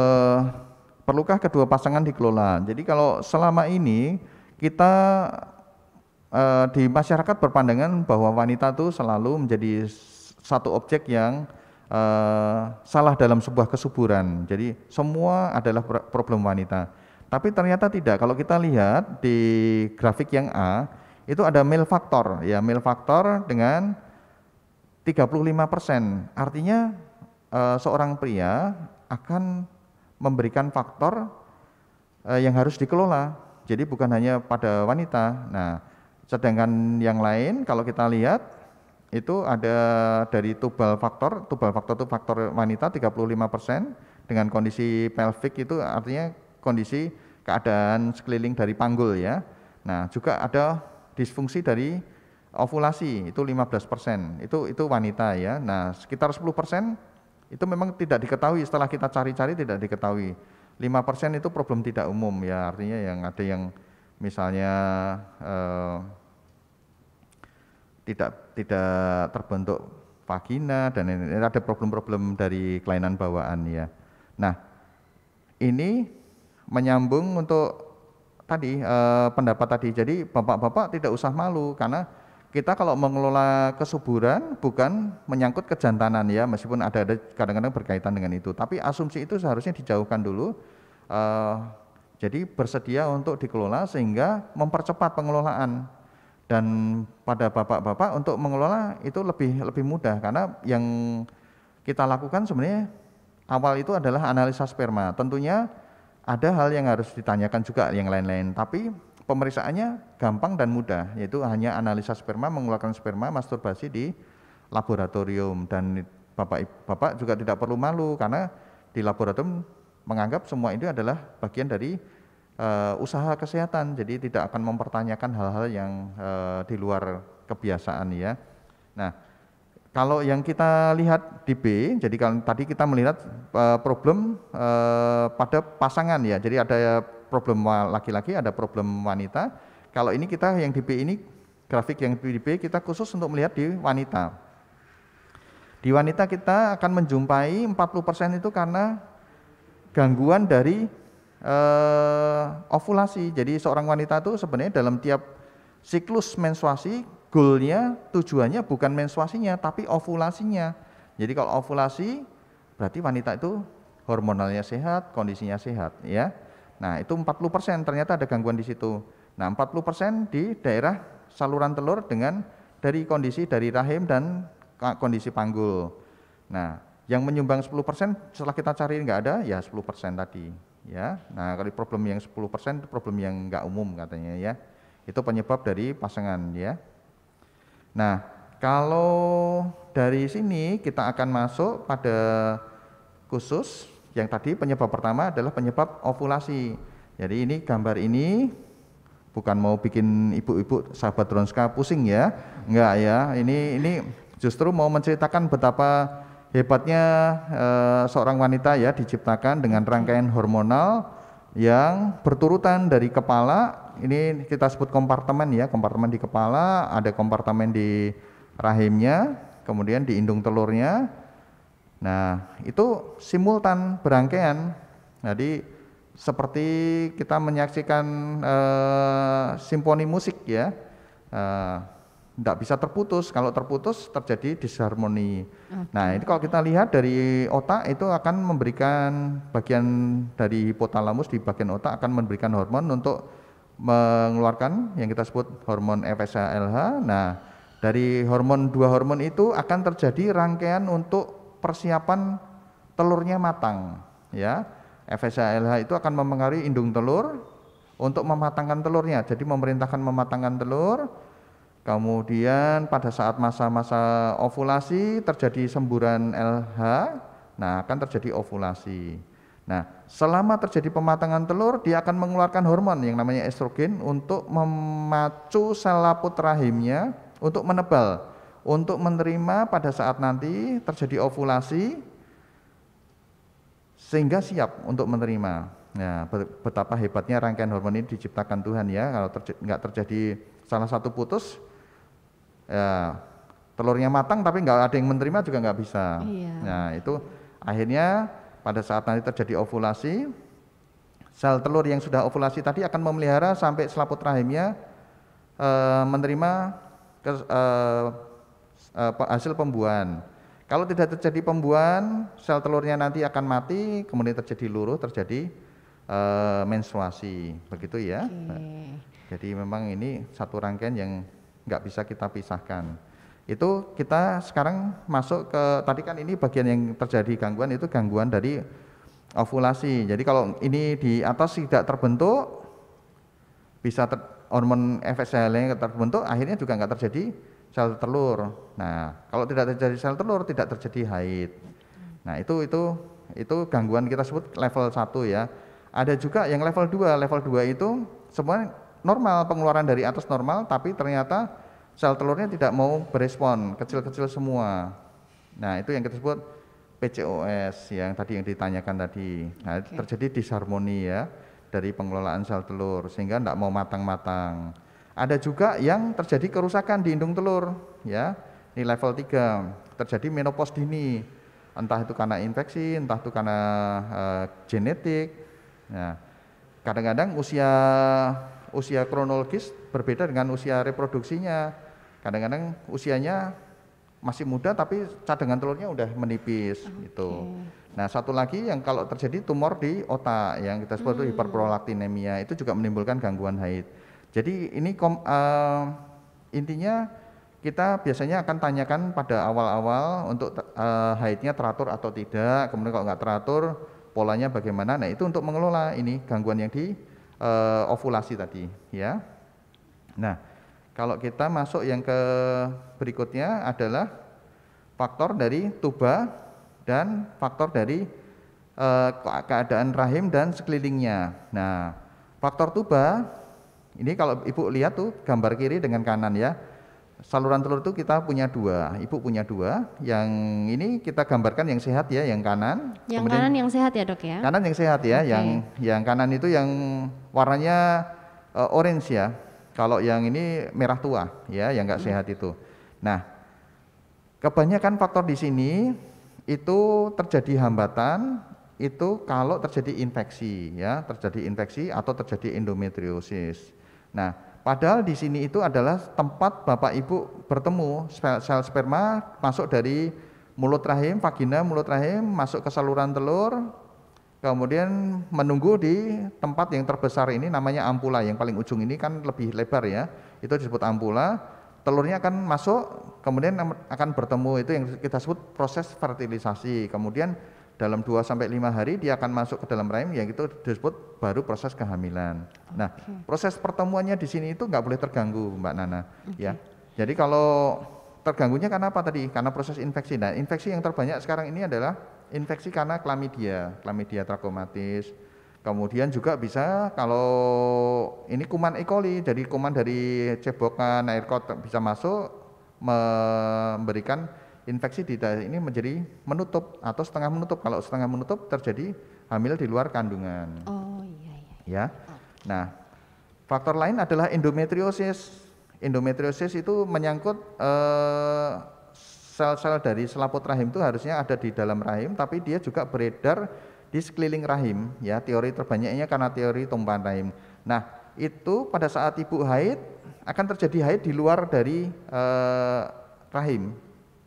perlukah kedua pasangan dikelola. Jadi kalau selama ini kita uh, di masyarakat berpandangan bahwa wanita itu selalu menjadi satu objek yang uh, salah dalam sebuah kesuburan. Jadi semua adalah problem wanita. Tapi ternyata tidak. Kalau kita lihat di grafik yang A, itu ada male factor ya, male factor dengan 35%. Artinya uh, seorang pria akan memberikan faktor uh, yang harus dikelola. Jadi bukan hanya pada wanita. Nah, sedangkan yang lain kalau kita lihat itu ada dari tubal faktor, tubal faktor itu faktor wanita 35% dengan kondisi pelvic itu artinya kondisi keadaan sekeliling dari panggul ya. Nah, juga ada disfungsi dari ovulasi itu 15%. Itu itu wanita ya. Nah, sekitar 10% itu memang tidak diketahui setelah kita cari-cari tidak diketahui. 5% itu problem tidak umum ya, artinya yang ada yang misalnya eh, tidak tidak terbentuk vagina dan ini ada problem-problem dari kelainan bawaan ya. Nah, ini menyambung untuk tadi eh, pendapat tadi. Jadi bapak-bapak tidak usah malu karena kita kalau mengelola kesuburan bukan menyangkut kejantanan ya, meskipun ada ada kadang-kadang berkaitan dengan itu. Tapi asumsi itu seharusnya dijauhkan dulu. Eh, jadi bersedia untuk dikelola sehingga mempercepat pengelolaan dan pada bapak-bapak untuk mengelola itu lebih lebih mudah karena yang kita lakukan sebenarnya awal itu adalah analisa sperma. Tentunya ada hal yang harus ditanyakan juga yang lain-lain, tapi pemeriksaannya gampang dan mudah, yaitu hanya analisa sperma, mengeluarkan sperma, masturbasi di laboratorium dan bapak-bapak juga tidak perlu malu karena di laboratorium menganggap semua itu adalah bagian dari uh, usaha kesehatan, jadi tidak akan mempertanyakan hal-hal yang uh, di luar kebiasaan ya. Nah, kalau yang kita lihat di B, jadi kalau tadi kita melihat uh, problem uh, pada pasangan ya, jadi ada problem laki-laki, ada problem wanita. Kalau ini kita yang di B ini grafik yang di B kita khusus untuk melihat di wanita. Di wanita kita akan menjumpai 40% itu karena gangguan dari uh, ovulasi. Jadi seorang wanita itu sebenarnya dalam tiap siklus menstruasi, goalnya, tujuannya bukan menstruasinya, tapi ovulasinya. Jadi kalau ovulasi, berarti wanita itu hormonalnya sehat, kondisinya sehat, ya. Nah itu 40% ternyata ada gangguan di situ. Nah 40% di daerah saluran telur dengan dari kondisi dari rahim dan kondisi panggul. Nah yang menyumbang 10% setelah kita cari nggak ada ya 10% tadi ya. Nah, kalau problem yang 10% persen problem yang nggak umum katanya ya. Itu penyebab dari pasangan ya. Nah, kalau dari sini kita akan masuk pada khusus yang tadi penyebab pertama adalah penyebab ovulasi. Jadi ini gambar ini bukan mau bikin ibu-ibu sahabat Ronska pusing ya. Enggak ya. Ini ini justru mau menceritakan betapa hebatnya e, seorang wanita ya diciptakan dengan rangkaian hormonal yang berturutan dari kepala ini kita sebut kompartemen ya kompartemen di kepala ada kompartemen di rahimnya kemudian di indung telurnya nah itu simultan berangkaian jadi seperti kita menyaksikan simponi eh, simfoni musik ya e, tidak bisa terputus. Kalau terputus terjadi disharmoni. Okay. Nah, ini kalau kita lihat dari otak itu akan memberikan bagian dari hipotalamus di bagian otak akan memberikan hormon untuk mengeluarkan yang kita sebut hormon FSH-LH. Nah, dari hormon dua hormon itu akan terjadi rangkaian untuk persiapan telurnya matang, ya. FSH-LH itu akan mempengaruhi indung telur untuk mematangkan telurnya. Jadi memerintahkan mematangkan telur Kemudian pada saat masa-masa ovulasi terjadi semburan LH, nah akan terjadi ovulasi. Nah, selama terjadi pematangan telur, dia akan mengeluarkan hormon yang namanya estrogen untuk memacu sel laput rahimnya untuk menebal, untuk menerima pada saat nanti terjadi ovulasi sehingga siap untuk menerima. Nah, betapa hebatnya rangkaian hormon ini diciptakan Tuhan ya. Kalau terj nggak terjadi salah satu putus, ya telurnya matang tapi nggak ada yang menerima juga nggak bisa. Iya. Nah itu akhirnya pada saat nanti terjadi ovulasi, sel telur yang sudah ovulasi tadi akan memelihara sampai selaput rahimnya e, eh, menerima ke, e, e, hasil pembuahan. Kalau tidak terjadi pembuahan, sel telurnya nanti akan mati, kemudian terjadi luruh, terjadi e, menstruasi, begitu ya. Okay. Jadi memang ini satu rangkaian yang nggak bisa kita pisahkan. Itu kita sekarang masuk ke tadi kan ini bagian yang terjadi gangguan itu gangguan dari ovulasi. Jadi kalau ini di atas tidak terbentuk bisa ter, hormon fsh yang terbentuk akhirnya juga nggak terjadi sel telur. Nah, kalau tidak terjadi sel telur tidak terjadi haid. Nah, itu itu itu gangguan kita sebut level 1 ya. Ada juga yang level 2. Level 2 itu semua normal, pengeluaran dari atas normal, tapi ternyata sel telurnya tidak mau berespon, kecil-kecil semua. Nah, itu yang kita sebut PCOS yang tadi yang ditanyakan tadi. Nah, okay. terjadi disharmoni ya dari pengelolaan sel telur sehingga tidak mau matang-matang. Ada juga yang terjadi kerusakan di indung telur ya. Ini level 3, terjadi menopause dini. Entah itu karena infeksi, entah itu karena uh, genetik. Nah, kadang-kadang usia usia kronologis berbeda dengan usia reproduksinya. Kadang-kadang usianya masih muda tapi cadangan telurnya udah menipis okay. gitu. Nah, satu lagi yang kalau terjadi tumor di otak yang kita sebut hmm. hiperprolaktinemia itu juga menimbulkan gangguan haid. Jadi ini kom, uh, intinya kita biasanya akan tanyakan pada awal-awal untuk uh, haidnya teratur atau tidak, kemudian kalau nggak teratur polanya bagaimana. Nah itu untuk mengelola ini gangguan yang di uh, ovulasi tadi ya. Nah, kalau kita masuk yang ke berikutnya adalah faktor dari tuba dan faktor dari uh, keadaan rahim dan sekelilingnya. Nah, faktor tuba ini kalau Ibu lihat tuh gambar kiri dengan kanan ya saluran telur itu kita punya dua, ibu punya dua. Yang ini kita gambarkan yang sehat ya, yang kanan. Yang Kemudian, kanan yang sehat ya dok ya. Kanan yang sehat ya, okay. yang yang kanan itu yang warnanya uh, orange ya. Kalau yang ini merah tua ya, yang nggak hmm. sehat itu. Nah, kebanyakan faktor di sini itu terjadi hambatan itu kalau terjadi infeksi ya, terjadi infeksi atau terjadi endometriosis. Nah, Padahal di sini itu adalah tempat Bapak Ibu bertemu sel sperma masuk dari mulut rahim, vagina mulut rahim masuk ke saluran telur, kemudian menunggu di tempat yang terbesar ini namanya ampula yang paling ujung ini kan lebih lebar ya. Itu disebut ampula. Telurnya akan masuk, kemudian akan bertemu itu yang kita sebut proses fertilisasi. Kemudian dalam 2 sampai 5 hari dia akan masuk ke dalam rahim yang itu disebut baru proses kehamilan. Nah, proses pertemuannya di sini itu nggak boleh terganggu, Mbak Nana, okay. ya. Jadi kalau terganggunya karena apa tadi? Karena proses infeksi. Nah, infeksi yang terbanyak sekarang ini adalah infeksi karena klamidia, klamidia trachomatis. Kemudian juga bisa kalau ini kuman E. coli, jadi kuman dari cebokan air kotor bisa masuk memberikan infeksi di daerah ini menjadi menutup atau setengah menutup. Kalau setengah menutup terjadi hamil di luar kandungan. Oh iya iya. Ya. Ah. Nah, faktor lain adalah endometriosis. Endometriosis itu menyangkut eh, sel-sel eh, dari selaput rahim itu harusnya ada di dalam rahim, tapi dia juga beredar di sekeliling rahim. Ya, teori terbanyaknya karena teori tumpahan rahim. Nah, itu pada saat ibu haid akan terjadi haid di luar dari eh, rahim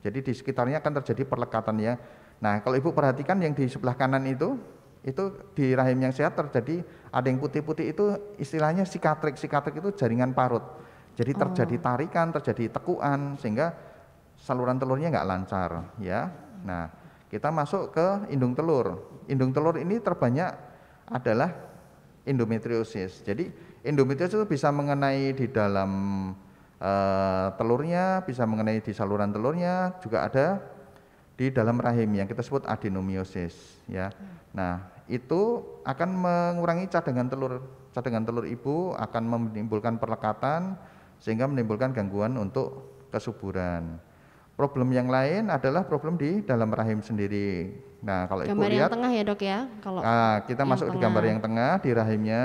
jadi di sekitarnya akan terjadi perlekatan ya. Nah, kalau Ibu perhatikan yang di sebelah kanan itu, itu di rahim yang sehat terjadi ada yang putih-putih itu istilahnya sikatrik. Sikatrik itu jaringan parut. Jadi terjadi oh. tarikan, terjadi tekuan sehingga saluran telurnya nggak lancar ya. Nah, kita masuk ke indung telur. Indung telur ini terbanyak adalah endometriosis. Jadi endometriosis itu bisa mengenai di dalam uh, telurnya, bisa mengenai di saluran telurnya, juga ada di dalam rahim yang kita sebut adenomiosis ya. Nah, itu akan mengurangi cadangan telur. Cadangan telur ibu akan menimbulkan perlekatan sehingga menimbulkan gangguan untuk kesuburan. Problem yang lain adalah problem di dalam rahim sendiri. Nah, kalau gambar ibu lihat gambar yang tengah ya, Dok ya. Kalau nah, kita masuk tengah. di gambar yang tengah di rahimnya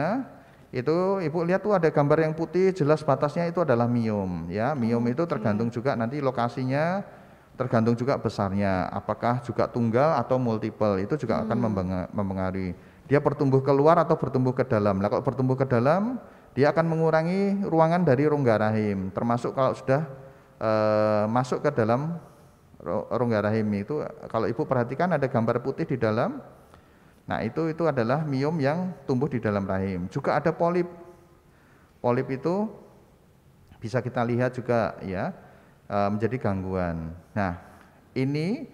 itu Ibu lihat tuh ada gambar yang putih jelas batasnya itu adalah miom ya. Miom hmm. itu tergantung juga nanti lokasinya tergantung juga besarnya. Apakah juga tunggal atau multiple itu juga akan hmm. mempengaruhi. Dia bertumbuh keluar atau bertumbuh ke dalam. Nah, kalau bertumbuh ke dalam dia akan mengurangi ruangan dari rongga rahim termasuk kalau sudah uh, masuk ke dalam rongga rahim itu kalau ibu perhatikan ada gambar putih di dalam Nah, itu itu adalah miom yang tumbuh di dalam rahim. Juga ada polip. Polip itu bisa kita lihat juga ya e, menjadi gangguan. Nah, ini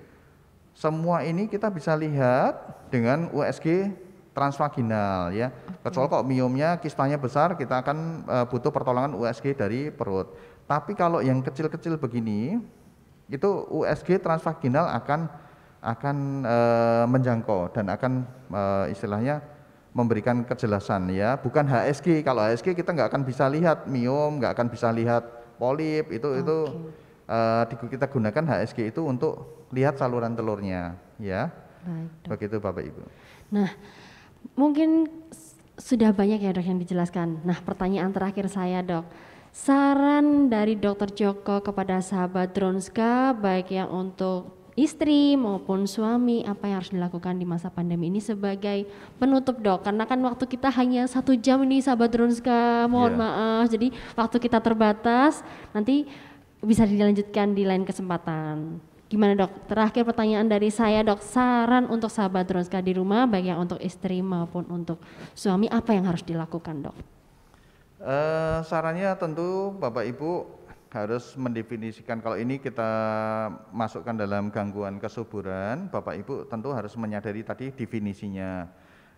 semua ini kita bisa lihat dengan USG transvaginal ya. Kecuali kalau miomnya kistanya besar, kita akan e, butuh pertolongan USG dari perut. Tapi kalau yang kecil-kecil begini, itu USG transvaginal akan akan e, menjangkau dan akan e, istilahnya memberikan kejelasan ya bukan HSG kalau HSG kita nggak akan bisa lihat miom nggak akan bisa lihat polip itu okay. itu e, kita gunakan HSG itu untuk lihat saluran telurnya ya Baik, begitu bapak ibu nah mungkin sudah banyak ya dok yang dijelaskan nah pertanyaan terakhir saya dok saran dari dokter Joko kepada sahabat Dronska baik yang untuk istri maupun suami apa yang harus dilakukan di masa pandemi ini sebagai penutup dok karena kan waktu kita hanya satu jam ini, sahabat Drunska mohon yeah. maaf jadi waktu kita terbatas nanti bisa dilanjutkan di lain kesempatan gimana dok terakhir pertanyaan dari saya dok saran untuk sahabat Drunska di rumah baik yang untuk istri maupun untuk suami apa yang harus dilakukan dok uh, sarannya tentu bapak ibu harus mendefinisikan kalau ini kita masukkan dalam gangguan kesuburan, Bapak Ibu tentu harus menyadari tadi definisinya.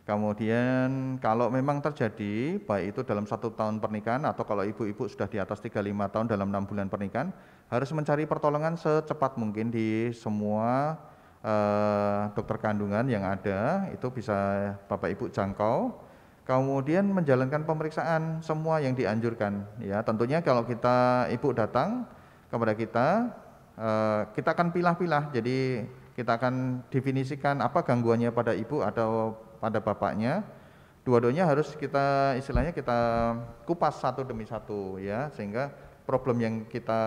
Kemudian kalau memang terjadi, baik itu dalam satu tahun pernikahan atau kalau ibu-ibu sudah di atas 35 tahun dalam enam bulan pernikahan, harus mencari pertolongan secepat mungkin di semua eh, dokter kandungan yang ada, itu bisa Bapak Ibu jangkau Kemudian menjalankan pemeriksaan semua yang dianjurkan. Ya, tentunya kalau kita ibu datang kepada kita, eh, kita akan pilah-pilah. Jadi kita akan definisikan apa gangguannya pada ibu atau pada bapaknya. Dua-duanya harus kita istilahnya kita kupas satu demi satu ya, sehingga problem yang kita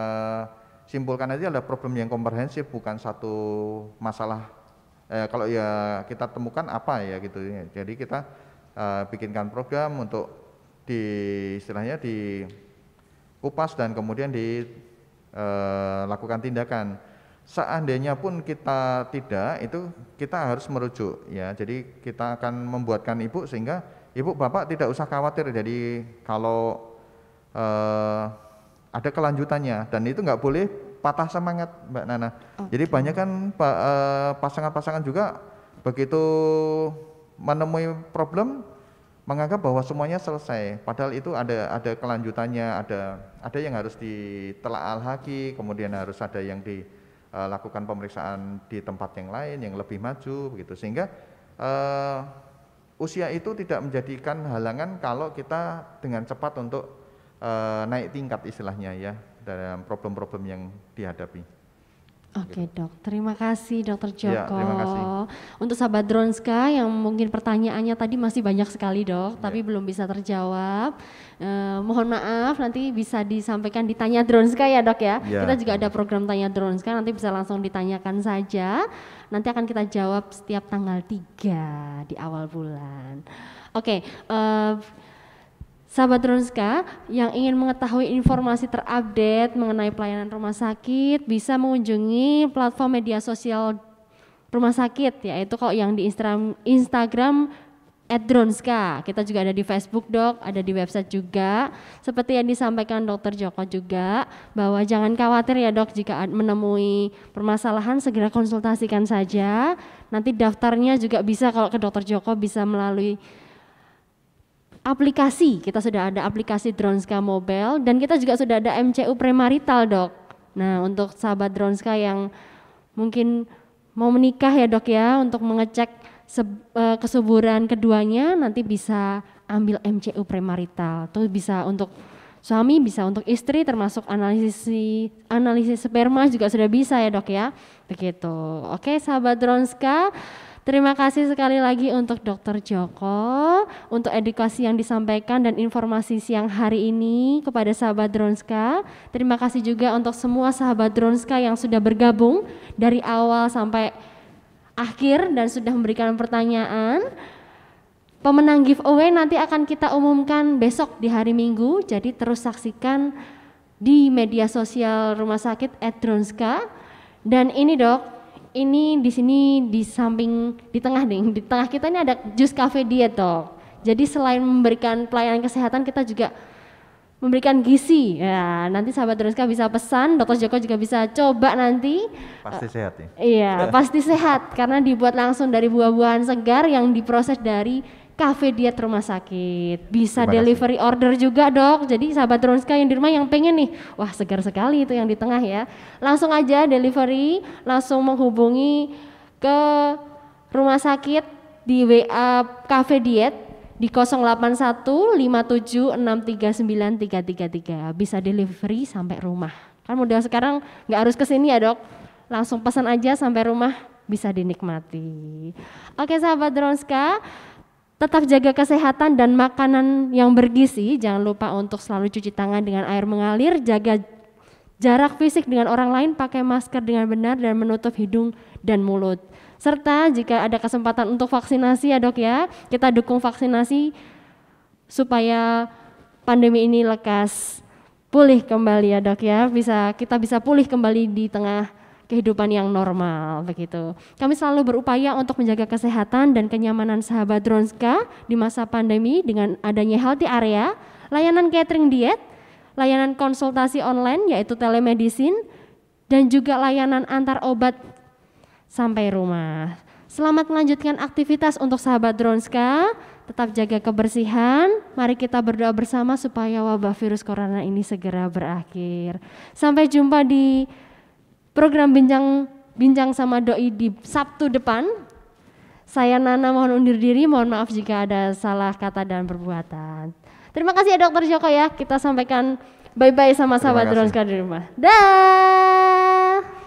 simpulkan aja adalah problem yang komprehensif bukan satu masalah eh, kalau ya kita temukan apa ya gitu ya. Jadi kita uh, bikinkan program untuk di istilahnya kupas dan kemudian dilakukan eh, uh, tindakan. Seandainya pun kita tidak, itu kita harus merujuk ya. Jadi kita akan membuatkan ibu sehingga ibu bapak tidak usah khawatir. Jadi kalau uh, ada kelanjutannya dan itu nggak boleh patah semangat Mbak Nana. Okay. Jadi banyak kan pasangan-pasangan juga begitu menemui problem menganggap bahwa semuanya selesai padahal itu ada ada kelanjutannya ada ada yang harus ditelaah lagi kemudian harus ada yang dilakukan eh, pemeriksaan di tempat yang lain yang lebih maju begitu sehingga uh, usia itu tidak menjadikan halangan kalau kita dengan cepat untuk uh, naik tingkat istilahnya ya dalam problem-problem yang dihadapi. Oke okay, gitu. dok, terima kasih dokter iya, Joko. Ya, kasih. Untuk sahabat Dronska yang mungkin pertanyaannya tadi masih banyak sekali dok, ya. tapi belum bisa terjawab. Eh, mohon maaf, nanti bisa disampaikan ditanya Dronska ya dok ya. ya. Kita juga ada program tanya Dronska, nanti bisa langsung ditanyakan saja. Nanti akan kita jawab setiap tanggal 3 di awal bulan. Oke, okay, eh, Sahabat Ronska yang ingin mengetahui informasi terupdate mengenai pelayanan rumah sakit bisa mengunjungi platform media sosial rumah sakit yaitu kalau yang di Instagram, Instagram Dronska. Kita juga ada di Facebook dok, ada di website juga. Seperti yang disampaikan dokter Joko juga, bahwa jangan khawatir ya dok jika menemui permasalahan segera konsultasikan saja. Nanti daftarnya juga bisa kalau ke dokter Joko bisa melalui aplikasi. Kita sudah ada aplikasi Dronska Mobile dan kita juga sudah ada MCU Premarital, Dok. Nah, untuk sahabat Dronska yang mungkin mau menikah ya, Dok ya, untuk mengecek eh, kesuburan keduanya nanti bisa ambil MCU Premarital. Itu bisa untuk suami, bisa untuk istri termasuk analisis analisis sperma juga sudah bisa ya, Dok ya. Begitu. Oke, sahabat Dronska, Terima kasih sekali lagi untuk Dr. Joko untuk edukasi yang disampaikan dan informasi siang hari ini kepada sahabat Dronska. Terima kasih juga untuk semua sahabat Dronska yang sudah bergabung dari awal sampai akhir dan sudah memberikan pertanyaan. Pemenang giveaway nanti akan kita umumkan besok di hari Minggu, jadi terus saksikan di media sosial rumah sakit Edronska. Dan ini dok, ini di sini di samping di tengah nih, di tengah kita ini ada Jus Cafe Diet toh. Jadi selain memberikan pelayanan kesehatan kita juga memberikan gizi. Ya, nanti sahabat Druska bisa pesan, Dokter Joko juga bisa coba nanti. Pasti sehat ya. Iya, pasti sehat karena dibuat langsung dari buah-buahan segar yang diproses dari Kafe diet rumah sakit. Bisa Terima delivery kasih. order juga dok. Jadi sahabat Ronska yang di rumah yang pengen nih, wah segar sekali itu yang di tengah ya. Langsung aja delivery, langsung menghubungi ke rumah sakit di WA Kafe diet di 081576393333 bisa delivery sampai rumah. Kan mudah sekarang nggak harus kesini ya dok, langsung pesan aja sampai rumah bisa dinikmati. Oke sahabat Dronska, Tetap jaga kesehatan dan makanan yang bergizi. Jangan lupa untuk selalu cuci tangan dengan air mengalir, jaga jarak fisik dengan orang lain, pakai masker dengan benar dan menutup hidung dan mulut. Serta jika ada kesempatan untuk vaksinasi ya dok ya, kita dukung vaksinasi supaya pandemi ini lekas pulih kembali ya dok ya, bisa kita bisa pulih kembali di tengah kehidupan yang normal begitu. Kami selalu berupaya untuk menjaga kesehatan dan kenyamanan sahabat Dronska di masa pandemi dengan adanya healthy area, layanan catering diet, layanan konsultasi online yaitu telemedicine dan juga layanan antar obat sampai rumah. Selamat melanjutkan aktivitas untuk sahabat Dronska. Tetap jaga kebersihan. Mari kita berdoa bersama supaya wabah virus corona ini segera berakhir. Sampai jumpa di program bincang bincang sama doi di Sabtu depan. Saya Nana mohon undur diri, mohon maaf jika ada salah kata dan perbuatan. Terima kasih ya Dokter Joko ya, kita sampaikan bye-bye sama sahabat Drone di rumah. Dah.